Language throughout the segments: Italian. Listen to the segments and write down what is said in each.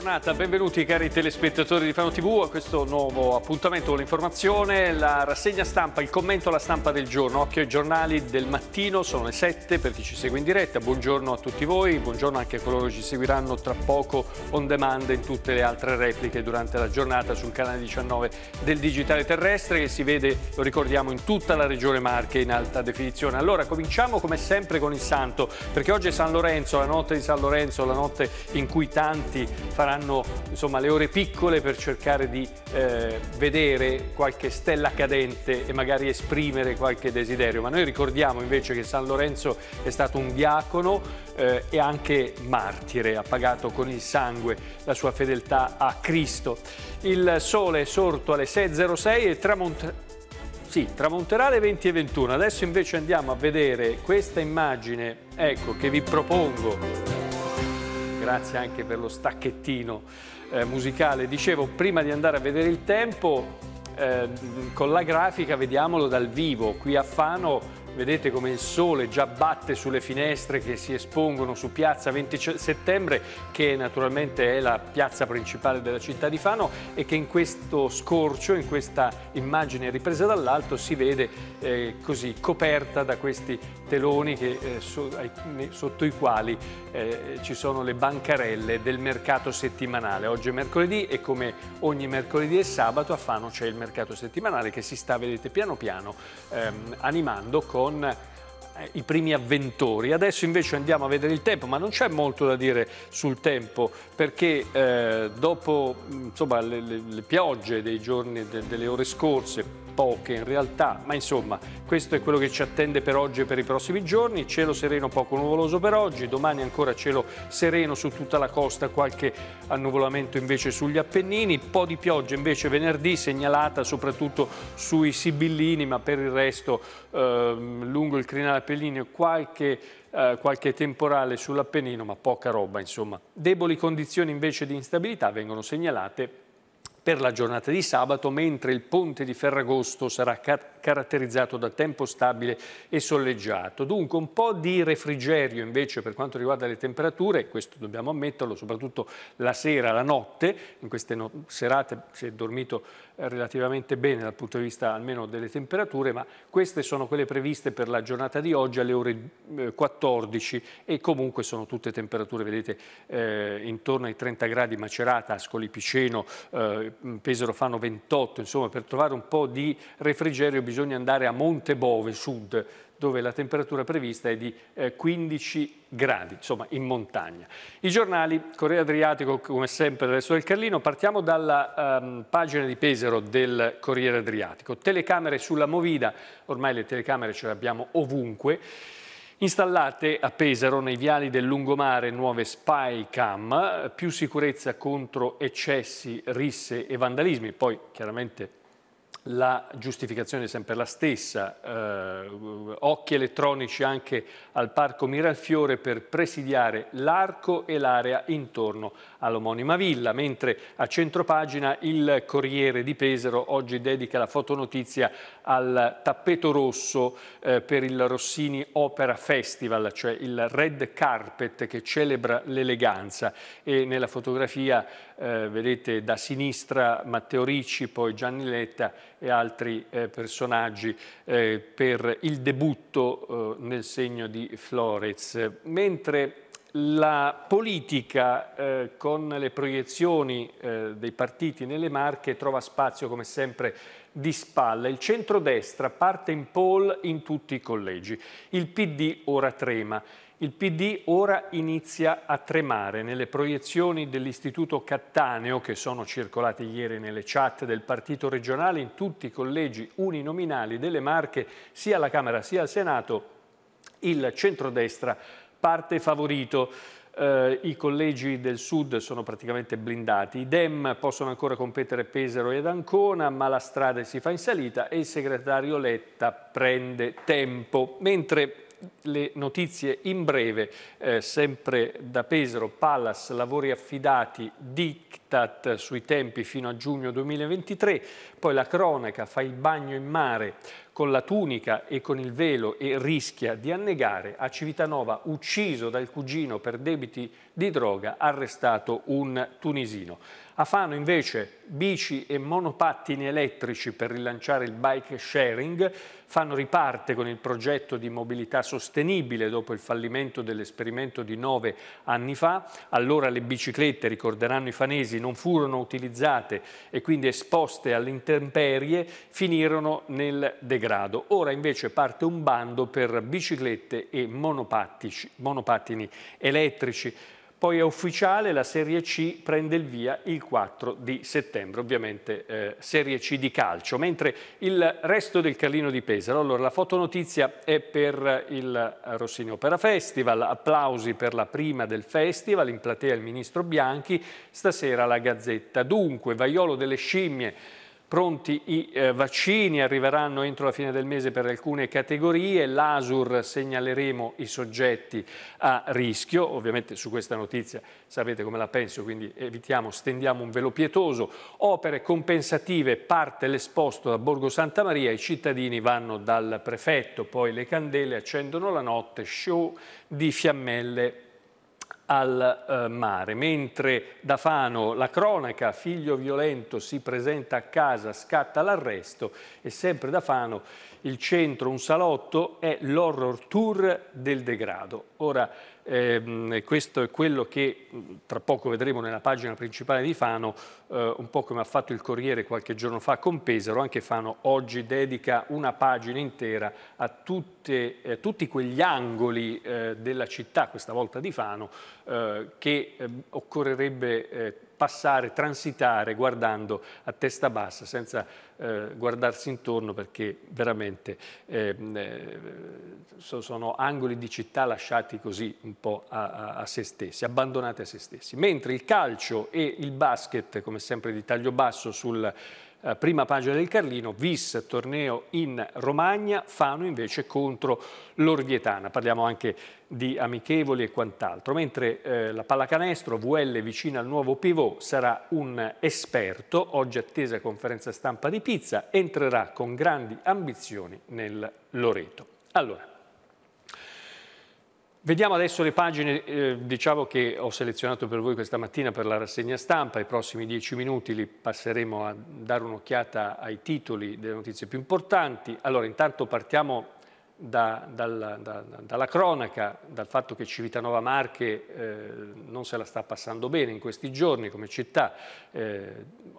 giornata, benvenuti cari telespettatori di Fano TV a questo nuovo appuntamento con l'informazione, la rassegna stampa, il commento alla stampa del giorno, occhio ai giornali del mattino, sono le 7 per chi ci segue in diretta, buongiorno a tutti voi, buongiorno anche a coloro che ci seguiranno tra poco on demand in tutte le altre repliche durante la giornata sul canale 19 del Digitale Terrestre che si vede, lo ricordiamo, in tutta la regione Marche in alta definizione. Allora cominciamo come sempre con il Santo, perché oggi è San Lorenzo, la notte di San Lorenzo, la notte in cui tanti faranno saranno insomma, le ore piccole per cercare di eh, vedere qualche stella cadente e magari esprimere qualche desiderio. Ma noi ricordiamo invece che San Lorenzo è stato un diacono eh, e anche martire, ha pagato con il sangue la sua fedeltà a Cristo. Il sole è sorto alle 6.06 e tramonterà sì, tramonterà alle 20.21. Adesso invece andiamo a vedere questa immagine ecco, che vi propongo grazie anche per lo stacchettino eh, musicale. Dicevo, prima di andare a vedere il tempo, eh, con la grafica vediamolo dal vivo, qui a Fano vedete come il sole già batte sulle finestre che si espongono su piazza 20 settembre, che naturalmente è la piazza principale della città di Fano e che in questo scorcio, in questa immagine ripresa dall'alto, si vede eh, così coperta da questi teloni che, eh, so, sotto i quali eh, ci sono le bancarelle del mercato settimanale. Oggi è mercoledì e come ogni mercoledì e sabato a Fano c'è il mercato settimanale che si sta, vedete, piano piano ehm, animando con con eh, i primi avventori. Adesso invece andiamo a vedere il tempo, ma non c'è molto da dire sul tempo, perché eh, dopo insomma, le, le, le, piogge dei giorni, de, delle ore scorse, poche in realtà, ma insomma questo è quello che ci attende per oggi e per i prossimi giorni, cielo sereno poco nuvoloso per oggi, domani ancora cielo sereno su tutta la costa, qualche annuvolamento invece sugli Appennini, po' di pioggia invece venerdì segnalata soprattutto sui Sibillini, ma per il resto eh, lungo il crinale appennino qualche eh, qualche temporale sull'Appennino, ma poca roba, insomma. Deboli condizioni invece di instabilità vengono segnalate per la giornata di sabato, mentre il ponte di Ferragosto sarà car caratterizzato da tempo stabile e soleggiato. Dunque un po' di refrigerio invece per quanto riguarda le temperature, questo dobbiamo ammetterlo, soprattutto la sera, la notte, in queste no serate si è dormito eh, relativamente bene dal punto di vista almeno delle temperature, ma queste sono quelle previste per la giornata di oggi alle ore 14 eh, e comunque sono tutte temperature, vedete, eh, intorno ai 30 gradi Macerata, Ascoli Piceno, eh, Pesaro fanno 28, insomma per trovare un po' di refrigerio bisogna andare a Montebove Sud, dove la temperatura prevista è di 15 eh, gradi, insomma in montagna. I giornali, Corriere Adriatico come sempre il resto del Carlino, partiamo dalla um, pagina di Pesaro del Corriere Adriatico, telecamere sulla Movida, ormai le telecamere ce le abbiamo ovunque, Installate a Pesaro nei viali del lungomare nuove spy cam, più sicurezza contro eccessi, risse e vandalismi, poi chiaramente la giustificazione è sempre la stessa, eh, occhi elettronici anche al parco Miralfiore per presidiare l'arco e l'area intorno all'omonima villa, mentre a centropagina il Corriere di Pesaro oggi dedica la fotonotizia al tappeto rosso eh, per il Rossini Opera Festival, cioè il red carpet che celebra l'eleganza e nella fotografia eh, vedete da sinistra Matteo Ricci, poi Gianni Letta e altri eh, personaggi eh, per il debutto eh, nel segno di Florez, mentre la politica eh, con le proiezioni eh, dei partiti nelle Marche trova spazio come sempre di spalla. Il centrodestra parte in poll in tutti i collegi. Il PD ora trema. Il PD ora inizia a tremare. Nelle proiezioni dell'Istituto Cattaneo, che sono circolate ieri nelle chat del partito regionale, in tutti i collegi uninominali delle Marche, sia alla Camera sia al Senato, il centrodestra parte favorito. Eh, I collegi del sud sono praticamente blindati, i Dem possono ancora competere Pesaro ed Ancona, ma la strada si fa in salita e il segretario Letta prende tempo, mentre le notizie in breve, eh, sempre da Pesaro, Pallas, lavori affidati, diktat sui tempi fino a giugno 2023, poi la cronaca fa il bagno in mare con la tunica e con il velo e rischia di annegare a Civitanova, ucciso dal cugino per debiti di droga, arrestato un tunisino. A Fano invece bici e monopattini elettrici per rilanciare il bike sharing. fanno riparte con il progetto di mobilità sostenibile dopo il fallimento dell'esperimento di nove anni fa. Allora le biciclette, ricorderanno i fanesi, non furono utilizzate e quindi esposte alle intemperie, finirono nel degrado. Ora invece parte un bando per biciclette e monopattini elettrici poi è ufficiale, la Serie C prende il via il 4 di settembre, ovviamente eh, Serie C di calcio, mentre il resto del Carlino di Pesaro, allora la fotonotizia è per il Rossini Opera Festival, applausi per la prima del festival, in platea il Ministro Bianchi, stasera la Gazzetta. Dunque, Vaiolo delle Scimmie Pronti i eh, vaccini, arriveranno entro la fine del mese per alcune categorie, l'ASUR segnaleremo i soggetti a rischio, ovviamente su questa notizia sapete come la penso, quindi evitiamo, stendiamo un velo pietoso, opere compensative, parte l'esposto da Borgo Santa Maria, i cittadini vanno dal prefetto, poi le candele accendono la notte, show di fiammelle al eh, mare, mentre da Fano la cronaca figlio violento si presenta a casa, scatta l'arresto e sempre da Fano il centro, un salotto, è l'horror tour del degrado. Ora, ehm, questo è quello che tra poco vedremo nella pagina principale di Fano, eh, un po' come ha fatto il Corriere qualche giorno fa con Pesaro, anche Fano oggi dedica una pagina intera a tutte, eh, tutti quegli angoli eh, della città, questa volta di Fano, eh, che ehm, occorrerebbe eh, passare, transitare guardando a testa bassa, senza eh, guardarsi intorno perché veramente ehm, eh, sono angoli di città lasciati così un po' a, a, a, se stessi, abbandonati a se stessi. Mentre il calcio e il basket, come sempre di taglio basso sul eh, prima pagina del Carlino, Vis, torneo in Romagna, Fano invece contro l'Orvietana. Parliamo anche di amichevoli e quant'altro. Mentre eh, la pallacanestro, VL vicina al nuovo pivot, sarà un esperto, oggi attesa conferenza stampa di Pizza, entrerà con grandi ambizioni nel Loreto. Allora, Vediamo adesso le pagine eh, diciamo che ho selezionato per voi questa mattina per la rassegna stampa, i prossimi dieci minuti li passeremo a dare un'occhiata ai titoli delle notizie più importanti. Allora intanto partiamo da, dal, da, dalla cronaca, dal fatto che Civitanova Marche eh, non se la sta passando bene in questi giorni come città, eh,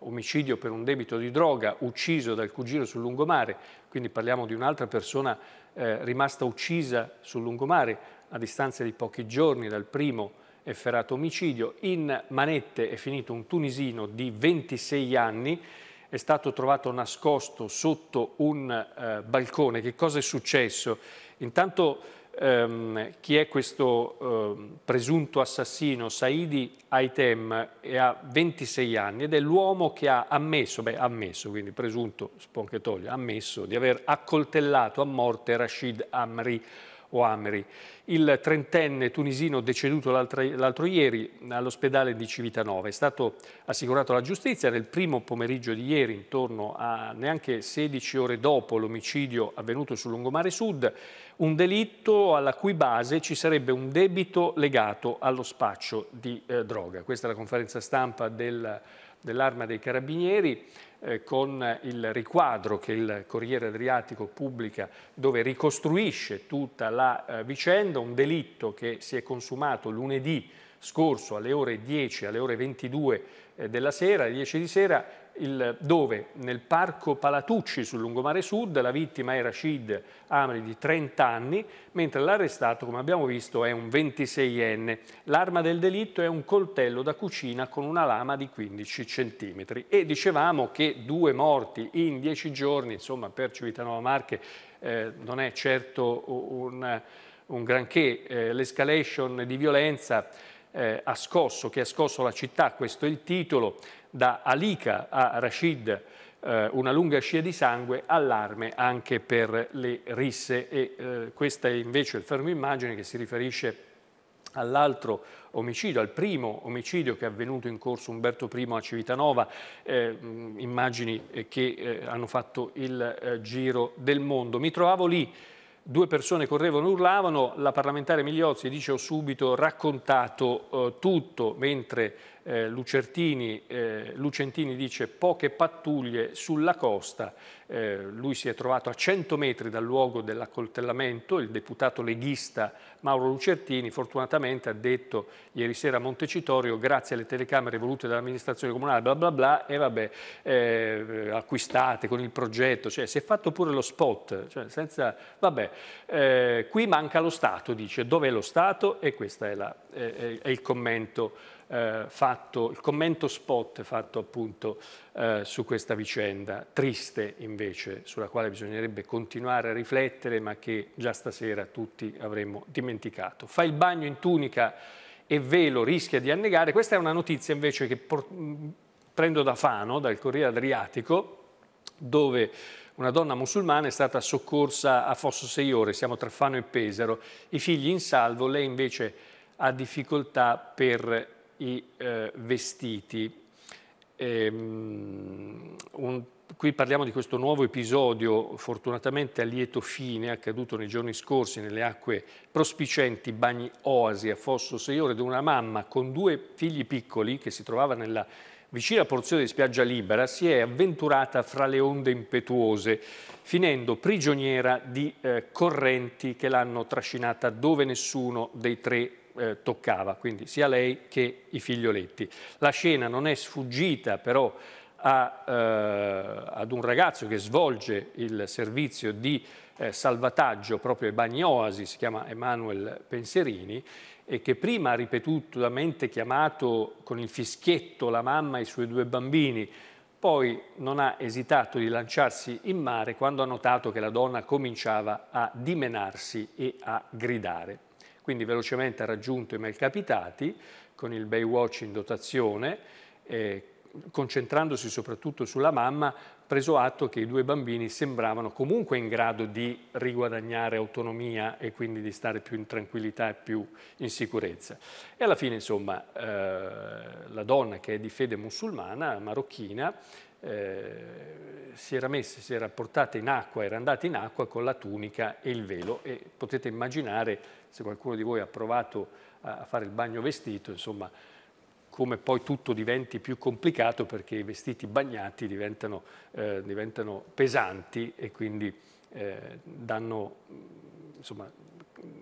omicidio per un debito di droga, ucciso dal cugino sul lungomare, quindi parliamo di un'altra persona eh, rimasta uccisa sul lungomare, a distanza di pochi giorni dal primo efferato omicidio, in manette è finito un tunisino di 26 anni, è stato trovato nascosto sotto un eh, balcone. Che cosa è successo? Intanto ehm, chi è questo eh, presunto assassino? Saidi Aitem ha 26 anni ed è l'uomo che ha ammesso, beh ammesso, quindi presunto sponchetoglia, ammesso di aver accoltellato a morte Rashid Amri Ouamri. Il trentenne tunisino deceduto l'altro ieri all'ospedale di Civitanova è stato assicurato alla giustizia nel primo pomeriggio di ieri, intorno a neanche 16 ore dopo l'omicidio avvenuto sul lungomare sud, un delitto alla cui base ci sarebbe un debito legato allo spaccio di eh, droga. Questa è la conferenza stampa del dell'Arma dei Carabinieri eh, con il riquadro che il Corriere Adriatico pubblica dove ricostruisce tutta la eh, vicenda, un delitto che si è consumato lunedì scorso alle ore 10, alle ore 22 eh, della sera, alle 10 di sera, il, dove nel parco Palatucci sul lungomare sud la vittima è Rashid Amri di 30 anni, mentre l'arrestato, come abbiamo visto, è un 26enne. L'arma del delitto è un coltello da cucina con una lama di 15 cm. E dicevamo che due morti in dieci giorni, insomma per Civitanova Marche eh, non è certo un, un granché, eh, l'escalation di violenza eh, ha scosso, che ha scosso la città, questo è il titolo, da Alika a Rashid, eh, una lunga scia di sangue, allarme anche per le risse e eh, questo è invece il fermo immagine che si riferisce all'altro omicidio, al primo omicidio che è avvenuto in corso Umberto I a Civitanova, eh, mm, immagini eh, che eh, hanno fatto il eh, giro del mondo. Mi trovavo lì due persone correvano e urlavano, la parlamentare Migliozzi dice ho subito raccontato eh, tutto, mentre eh, Lucertini, eh, Lucentini dice poche pattuglie sulla costa, eh, lui si è trovato a 100 metri dal luogo dell'accoltellamento, il deputato leghista Mauro Lucertini fortunatamente ha detto ieri sera a Montecitorio grazie alle telecamere volute dall'amministrazione comunale bla bla bla e vabbè eh, eh, acquistate con il progetto, cioè si è fatto pure lo spot, cioè, senza, vabbè eh, qui manca lo Stato dice dov'è lo Stato e questo è, è, è il commento eh, fatto, il commento spot fatto appunto eh, su questa vicenda, triste invece, sulla quale bisognerebbe continuare a riflettere, ma che già stasera tutti avremmo dimenticato. Fa il bagno in tunica e velo, rischia di annegare. Questa è una notizia invece che prendo da Fano, dal Corriere Adriatico, dove una donna musulmana è stata soccorsa a Fosso Seiore, siamo tra Fano e Pesaro, i figli in salvo, lei invece ha difficoltà per i eh, vestiti. Ehm, un, qui parliamo di questo nuovo episodio, fortunatamente a lieto fine, accaduto nei giorni scorsi nelle acque prospicenti Bagni Oasi a Fosso Seiore, di una mamma con due figli piccoli che si trovava nella vicina porzione di spiaggia libera, si è avventurata fra le onde impetuose, finendo prigioniera di eh, correnti che l'hanno trascinata dove nessuno dei tre eh, toccava, quindi sia lei che i figlioletti. La scena non è sfuggita però a, eh, ad un ragazzo che svolge il servizio di eh, salvataggio proprio ai bagni oasi, si chiama Emanuel Penserini, e che prima ha ripetutamente chiamato con il fischietto la mamma e i suoi due bambini, poi non ha esitato di lanciarsi in mare quando ha notato che la donna cominciava a dimenarsi e a gridare. Quindi velocemente ha raggiunto i mal capitati con il Baywatch in dotazione, eh, concentrandosi soprattutto sulla mamma, preso atto che i due bambini sembravano comunque in grado di riguadagnare autonomia e quindi di stare più in tranquillità e più in sicurezza. E alla fine, insomma, eh, la donna che è di fede musulmana, marocchina, eh, si era messa, si era portata in acqua, era andata in acqua con la tunica e il velo e potete immaginare, se qualcuno di voi ha provato a fare il bagno vestito, insomma, come poi tutto diventi più complicato perché i vestiti bagnati diventano, eh, diventano pesanti e quindi eh, danno, insomma,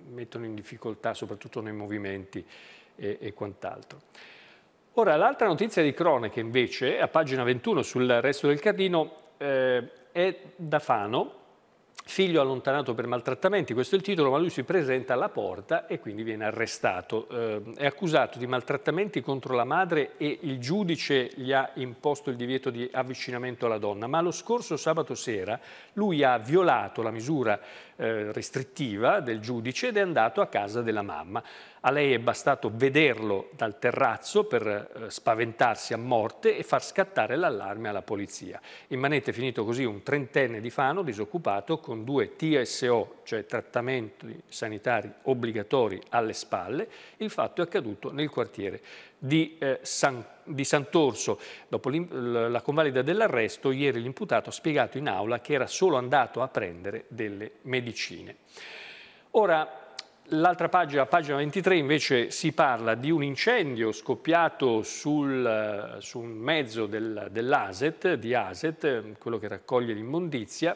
mettono in difficoltà soprattutto nei movimenti e, e quant'altro. Ora, l'altra notizia di cronaca invece, a pagina 21 sul resto del Cardino, eh, è da Fano, figlio allontanato per maltrattamenti, questo è il titolo, ma lui si presenta alla porta e quindi viene arrestato. Eh, è accusato di maltrattamenti contro la madre e il giudice gli ha imposto il divieto di avvicinamento alla donna, ma lo scorso sabato sera lui ha violato la misura eh, restrittiva del giudice ed è andato a casa della mamma. A lei è bastato vederlo dal terrazzo per eh, spaventarsi a morte e far scattare l'allarme alla polizia. In manette è finito così un trentenne di Fano disoccupato con con due TSO, cioè trattamenti sanitari obbligatori alle spalle, il fatto è accaduto nel quartiere di, eh, San, di Sant'Orso. Dopo la convalida dell'arresto, ieri l'imputato ha spiegato in aula che era solo andato a prendere delle medicine. Ora, L'altra pagina, pagina 23, invece si parla di un incendio scoppiato sul, su un mezzo del, dell'ASET, di ASET, quello che raccoglie l'immondizia,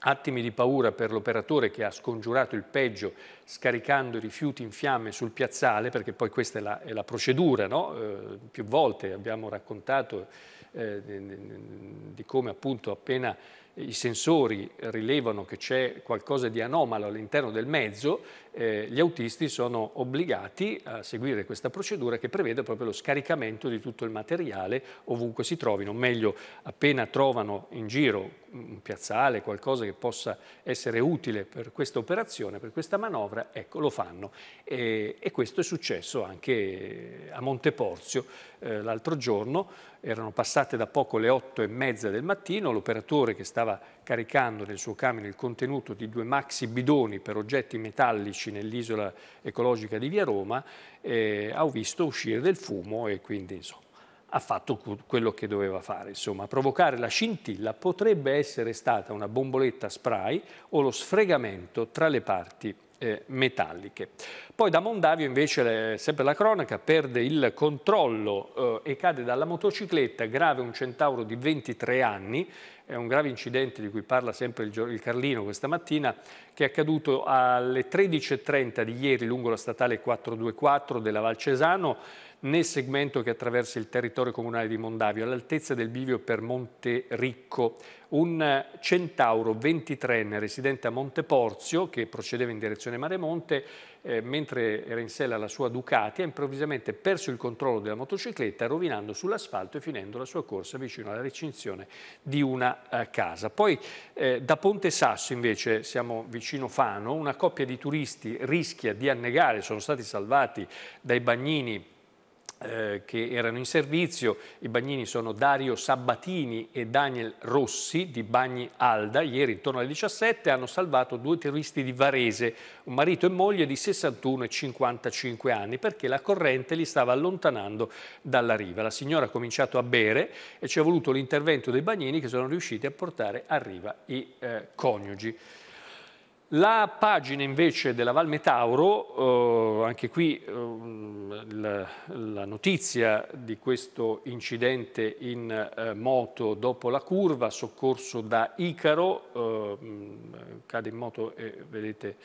Attimi di paura per l'operatore che ha scongiurato il peggio scaricando i rifiuti in fiamme sul piazzale, perché poi questa è la, è la procedura, no? eh, più volte abbiamo raccontato eh, di come appunto appena i sensori rilevano che c'è qualcosa di anomalo all'interno del mezzo, eh, gli autisti sono obbligati a seguire questa procedura che prevede proprio lo scaricamento di tutto il materiale ovunque si trovino, meglio appena trovano in giro un piazzale, qualcosa che possa essere utile per questa operazione, per questa manovra, ecco lo fanno. E, e questo è successo anche a Monteporzio eh, l'altro giorno, erano passate da poco le otto e mezza del mattino, l'operatore che stava caricando nel suo camion il contenuto di due maxi bidoni per oggetti metallici nell'isola ecologica di Via Roma eh, ha visto uscire del fumo e quindi insomma, ha fatto quello che doveva fare. Insomma, provocare la scintilla potrebbe essere stata una bomboletta spray o lo sfregamento tra le parti eh, metalliche. Poi da Mondavio invece, le, sempre la cronaca, perde il controllo eh, e cade dalla motocicletta, grave un centauro di 23 anni, è un grave incidente di cui parla sempre il, il Carlino questa mattina, che è accaduto alle 13.30 di ieri lungo la statale 424 della Valcesano, nel segmento che attraversa il territorio comunale di Mondavio, all'altezza del bivio per Monte Ricco. Un centauro 23enne residente a Monte Porzio, che procedeva in direzione Maremonte, eh, mentre era in sella la sua Ducati, ha improvvisamente perso il controllo della motocicletta, rovinando sull'asfalto e finendo la sua corsa vicino alla recinzione di una eh, casa. Poi eh, da Ponte Sasso, invece, siamo vicino Fano, una coppia di turisti rischia di annegare, sono stati salvati dai bagnini eh, che erano in servizio, i bagnini sono Dario Sabbatini e Daniel Rossi di Bagni Alda, ieri intorno alle 17 hanno salvato due turisti di Varese, un marito e moglie di 61 e 55 anni, perché la corrente li stava allontanando dalla riva. La signora ha cominciato a bere e ci è voluto l'intervento dei bagnini che sono riusciti a portare a riva i eh, coniugi. La pagina invece della Val Metauro, eh, anche qui eh, la, la, notizia di questo incidente in eh, moto dopo la curva, soccorso da Icaro, ehm, cade in moto e vedete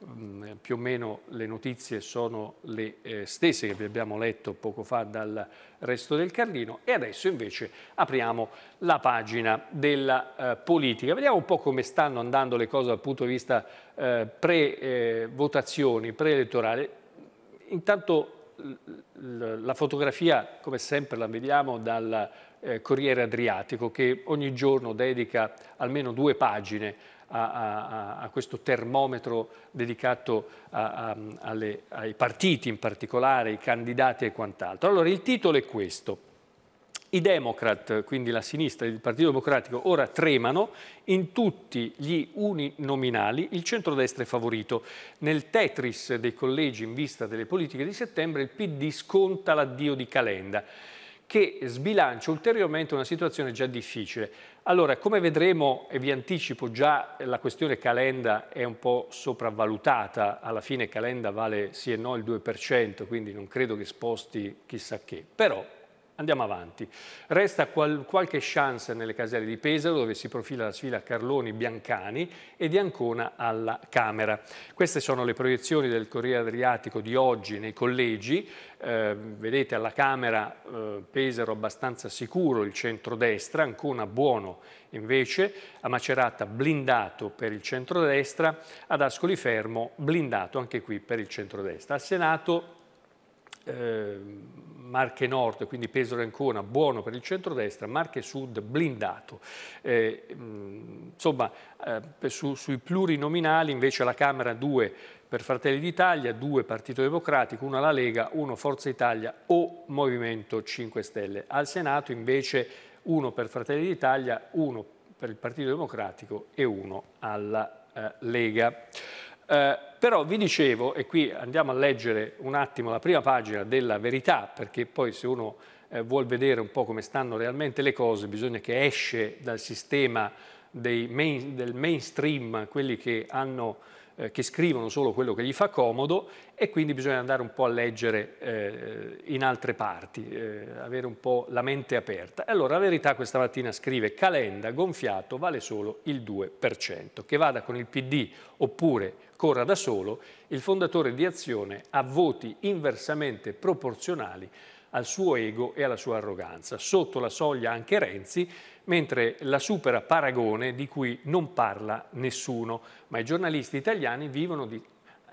mh, mm, eh, più o meno le notizie sono le eh, stesse che vi abbiamo letto poco fa dal resto del Carlino e adesso invece apriamo la pagina della eh, politica. Vediamo un po' come stanno andando le cose dal punto di vista pre-votazioni, pre-elettorale. Intanto la fotografia, come sempre, la vediamo dal Corriere Adriatico che ogni giorno dedica almeno due pagine a, a, a questo termometro dedicato a, alle, ai partiti in particolare, ai candidati e quant'altro. Allora il titolo è questo. I Democrat, quindi la sinistra e il Partito Democratico, ora tremano in tutti gli uninominali, il centrodestra è favorito. Nel Tetris dei collegi in vista delle politiche di settembre il PD sconta l'addio di Calenda che sbilancia ulteriormente una situazione già difficile. Allora, come vedremo, e vi anticipo già, la questione Calenda è un po' sopravvalutata, alla fine Calenda vale sì e no il 2%, quindi non credo che sposti chissà che, però Andiamo avanti. Resta qual qualche chance nelle caselle di Pesaro dove si profila la sfida Carloni-Biancani e di Ancona alla Camera. Queste sono le proiezioni del Corriere Adriatico di oggi nei collegi. Eh, vedete alla Camera eh, Pesaro abbastanza sicuro il centrodestra, Ancona buono invece, a Macerata blindato per il centrodestra, ad Ascoli Fermo blindato anche qui per il centrodestra. Al Senato Ehm, Marche Nord, quindi Pesaro e Ancona, buono per il centrodestra, Marche Sud blindato. Eh, insomma, eh, su, sui plurinominali invece la Camera 2 per Fratelli d'Italia, 2 Partito Democratico, 1 la Lega, 1 Forza Italia o Movimento 5 Stelle. Al Senato invece 1 per Fratelli d'Italia, 1 per il Partito Democratico e 1 alla eh, Lega. Eh, però vi dicevo, e qui andiamo a leggere un attimo la prima pagina della verità, perché poi se uno eh, vuol vedere un po' come stanno realmente le cose, bisogna che esce dal sistema main, del mainstream, quelli che hanno eh, che scrivono solo quello che gli fa comodo e quindi bisogna andare un po' a leggere eh, in altre parti, eh, avere un po' la mente aperta. allora la verità questa mattina scrive Calenda gonfiato vale solo il 2%, che vada con il PD oppure corra da solo, il fondatore di Azione ha voti inversamente proporzionali al suo ego e alla sua arroganza. Sotto la soglia anche Renzi, mentre la supera Paragone di cui non parla nessuno, ma i giornalisti italiani vivono di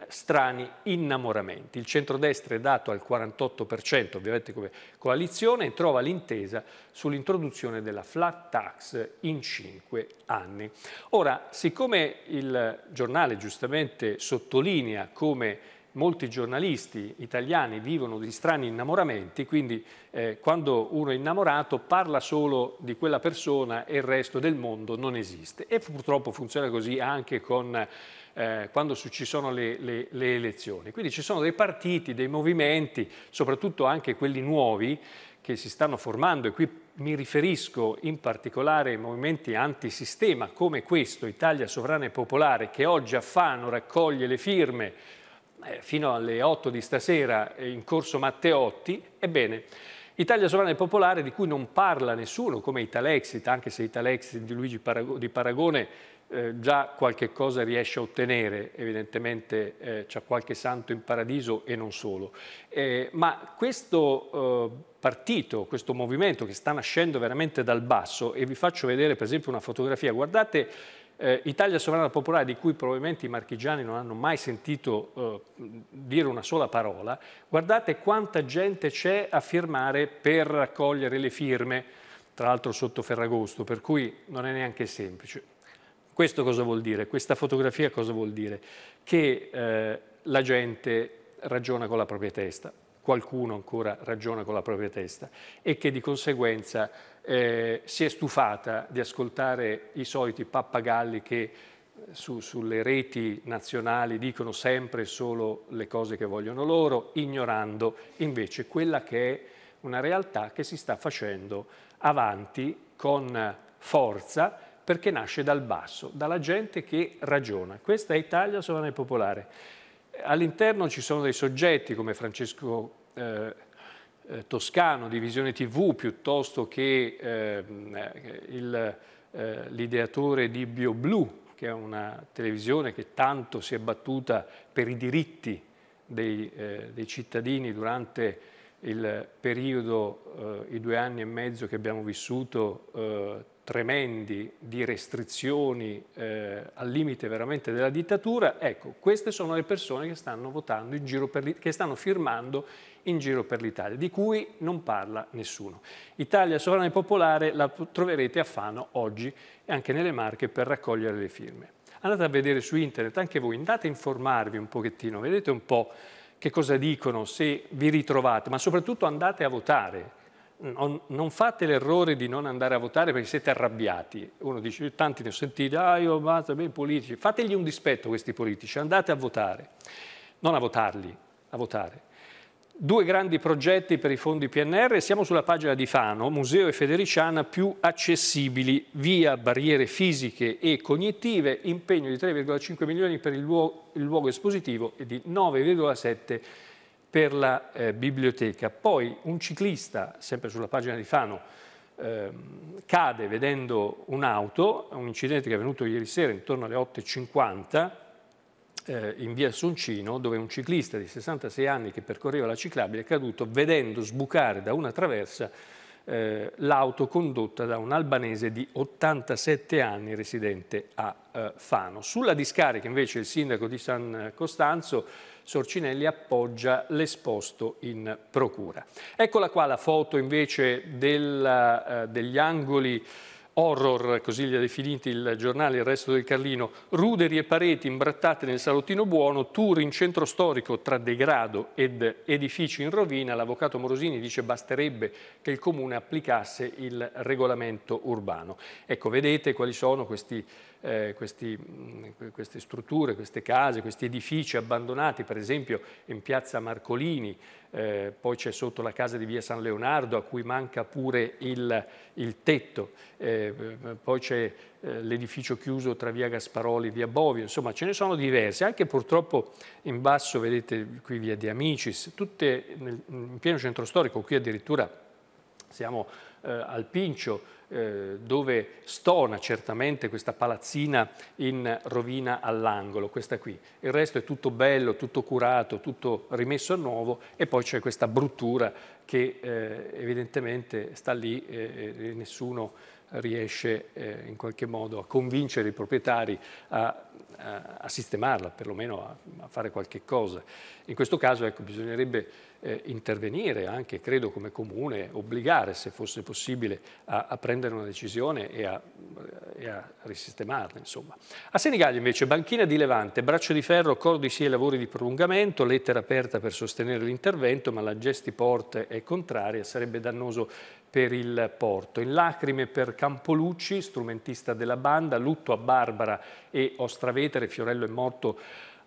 strani innamoramenti. Il centrodestra è dato al 48% ovviamente come coalizione e trova l'intesa sull'introduzione della flat tax in cinque anni. Ora, siccome il giornale giustamente sottolinea come molti giornalisti italiani vivono di strani innamoramenti, quindi eh, quando uno è innamorato parla solo di quella persona e il resto del mondo non esiste. E purtroppo funziona così anche con eh, quando ci sono le, le, le elezioni. Quindi ci sono dei partiti, dei movimenti, soprattutto anche quelli nuovi, che si stanno formando e qui mi riferisco in particolare ai movimenti antisistema come questo, Italia Sovrana e Popolare, che oggi a Fano raccoglie le firme eh, fino alle 8 di stasera eh, in corso Matteotti, ebbene Italia Sovrana e Popolare di cui non parla nessuno come Italexit, anche se Italexit di Luigi Parag di Paragone eh, già qualche cosa riesce a ottenere, evidentemente eh, c'è qualche santo in paradiso e non solo. Eh, ma questo eh, partito, questo movimento che sta nascendo veramente dal basso, e vi faccio vedere per esempio una fotografia, guardate eh, Italia Sovrana Popolare di cui probabilmente i marchigiani non hanno mai sentito dire una sola parola, guardate quanta gente c'è a firmare per raccogliere le firme, tra l'altro sotto Ferragosto, per cui non è neanche semplice. Questo cosa vuol dire? Questa fotografia cosa vuol dire? Che eh, la gente ragiona con la propria testa, qualcuno ancora ragiona con la propria testa e che di conseguenza eh, si è stufata di ascoltare i soliti pappagalli che su, sulle reti nazionali dicono sempre solo le cose che vogliono loro, ignorando invece quella che è una realtà che si sta facendo avanti con forza perché nasce dal basso, dalla gente che ragiona. Questa è Italia Sovrana e Popolare. All'interno ci sono dei soggetti come Francesco eh, eh Toscano Divisione TV piuttosto che ehm, eh, l'ideatore eh, di BioBlu, che è una televisione che tanto si è battuta per i diritti dei, eh, dei cittadini durante il il periodo, eh, i due anni e mezzo che abbiamo vissuto eh, tremendi di restrizioni eh, al limite veramente della dittatura, ecco, queste sono le persone che stanno votando in giro per che stanno firmando in giro per l'Italia, di cui non parla nessuno. Italia Sovrana e Popolare la troverete a Fano oggi e anche nelle Marche per raccogliere le firme. Andate a vedere su internet anche voi, andate a informarvi un pochettino, vedete un po' che cosa dicono, se vi ritrovate, ma soprattutto andate a votare. Non, non fate l'errore di non andare a votare perché siete arrabbiati. Uno dice, tanti ne ho sentiti, ah io basta, beh, politici. Fategli un dispetto a questi politici, andate a votare. Non a votarli, a votare due grandi progetti per i fondi PNR. Siamo sulla pagina di Fano, Museo e Federiciana più accessibili via barriere fisiche e cognitive, impegno di 3,5 milioni per il luogo, il luogo, espositivo e di 9,7 per la eh, biblioteca. Poi un ciclista, sempre sulla pagina di Fano, eh, cade vedendo un'auto, un incidente che è avvenuto ieri sera intorno alle 8.50, eh, in via Soncino dove un ciclista di 66 anni che percorreva la ciclabile è caduto vedendo sbucare da una traversa eh, l'auto condotta da un albanese di 87 anni residente a eh, Fano. Sulla discarica invece il sindaco di San Costanzo Sorcinelli appoggia l'esposto in procura. Eccola qua la foto invece della, eh, degli angoli horror, così li ha definiti il giornale Il Resto del Carlino, ruderi e pareti imbrattate nel salottino buono, tour in centro storico tra degrado ed edifici in rovina, l'avvocato Morosini dice basterebbe che il comune applicasse il regolamento urbano. Ecco, vedete quali sono questi eh, questi, mm, queste strutture, queste case, questi edifici abbandonati, per esempio in piazza Marcolini, eh, poi c'è sotto la casa di via San Leonardo a cui manca pure il, il tetto, eh, eh poi c'è eh, l'edificio chiuso tra via Gasparoli e via Bovio, insomma ce ne sono diversi, anche purtroppo in basso vedete qui via De Amicis, tutte nel, in pieno centro storico, qui addirittura siamo eh, al Pincio, eh, dove stona certamente questa palazzina in rovina all'angolo, questa qui. Il resto è tutto bello, tutto curato, tutto rimesso a nuovo e poi c'è questa bruttura che eh, evidentemente sta lì e nessuno riesce eh, in qualche modo a convincere i proprietari a, a, a sistemarla, perlomeno a, a, fare qualche cosa. In questo caso ecco, bisognerebbe eh, intervenire anche, credo come comune, obbligare se fosse possibile a, prendere una decisione e a, e risistemarla. Insomma. A Senigallia invece banchina di Levante, braccio di ferro, accordi sia i lavori di prolungamento, lettera aperta per sostenere l'intervento, ma la Gesti Porte è è contraria sarebbe dannoso per il porto. In lacrime per Campolucci, strumentista della banda, lutto a Barbara e Ostravetere, Fiorello è morto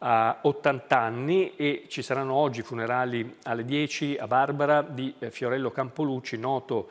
a 80 anni e ci saranno oggi funerali alle 10 a Barbara di eh, Fiorello Campolucci, noto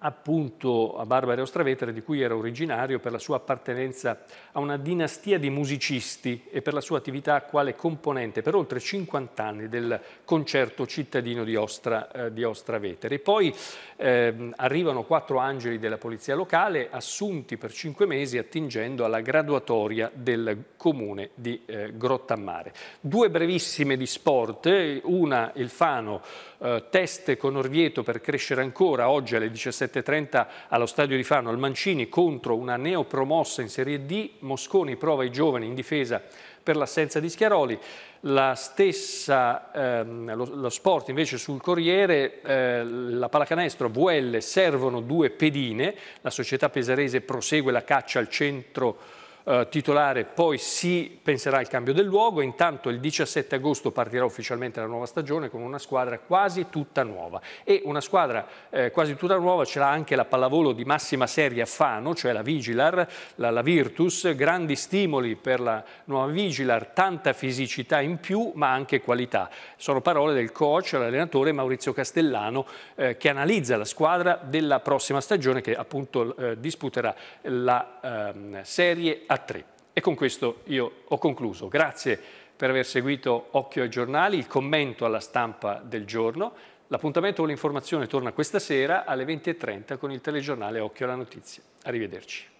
appunto a Barbara Ostravetere di cui era originario per la sua appartenenza a una dinastia di musicisti e per la sua attività quale componente per oltre 50 anni del concerto cittadino di, Ostra, eh, di Ostravetere. E poi eh, arrivano quattro angeli della polizia locale assunti per cinque mesi attingendo alla graduatoria del comune di eh, Grottammare. Due brevissime di sport, eh, una il Fano eh, test con Orvieto per crescere ancora oggi alle 17.30 allo stadio di Fano al Mancini contro una neopromossa in Serie D, Mosconi prova i giovani in difesa per l'assenza di Schiaroli. La stessa, ehm, lo, lo, sport invece sul Corriere, eh, la pallacanestro VL servono due pedine, la società pesarese prosegue la caccia al centro eh, titolare, poi si penserà al cambio del luogo, intanto il 17 agosto partirà ufficialmente la nuova stagione con una squadra quasi tutta nuova e una squadra eh, quasi tutta nuova ce l'ha anche la pallavolo di massima serie a Fano, cioè la Vigilar, la, la Virtus, grandi stimoli per la nuova Vigilar, tanta fisicità in più ma anche qualità. Sono parole del coach, l'allenatore Maurizio Castellano eh, che analizza la squadra della prossima stagione che appunto eh, disputerà la ehm, Serie A altri. E con questo io ho concluso. Grazie per aver seguito Occhio ai giornali, il commento alla stampa del giorno. L'appuntamento con l'informazione torna questa sera alle 20.30 con il telegiornale Occhio alla notizia. Arrivederci.